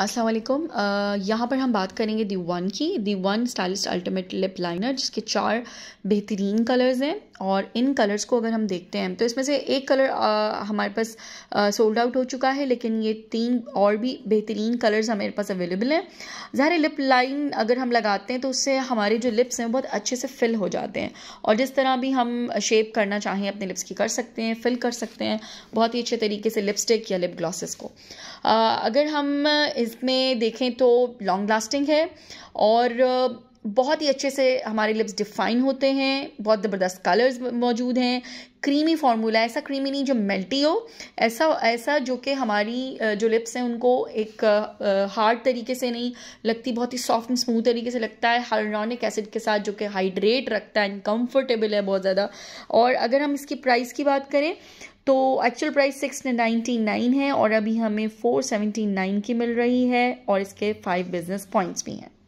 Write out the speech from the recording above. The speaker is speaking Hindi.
अस्सलाम वालेकुम uh, यहाँ पर हम बात करेंगे दी वन की the one stylist ultimate lip liner जिसके चार बेहतरीन कलर्स हैं और इन कलर्स को अगर हम देखते हैं तो इसमें से एक कलर आ, uh, हमारे पास सोल्ड uh, आउट हो चुका है लेकिन ये तीन और भी बेहतरीन कलर्स हमारे पास अवेलेबल हैं ज़ाहिर लिप लाइन अगर हम लगाते हैं तो उससे हमारे जो लिप्स हैं बहुत अच्छे से फिल हो जाते हैं और जिस तरह भी हम शेप करना चाहें अपने लिप्स की कर सकते हैं फिल कर सकते हैं बहुत ही अच्छे तरीके से लिपस्टिक या लिप ग्लॉसेस को आ, अगर हम इस में देखें तो लॉन्ग लास्टिंग है और बहुत ही अच्छे से हमारे लिप्स डिफाइन होते हैं बहुत ज़बरदस्त कलर्स मौजूद हैं क्रीमी फार्मूला ऐसा क्रीमी नहीं जो मेल्टी हो ऐसा ऐसा जो कि हमारी जो लिप्स हैं उनको एक हार्ड तरीके से नहीं लगती बहुत ही सॉफ्ट एंड स्मूथ तरीके से लगता है हाइड्रोनिक एसिड के साथ जो कि हाइड्रेट रखता है कंफर्टेबल है बहुत ज़्यादा और अगर हम इसकी प्राइस की बात करें तो actual price six ninety nine है और अभी हमें फोर सेवेंटी नाइन की मिल रही है और इसके फाइव बिजनेस पॉइंट्स भी हैं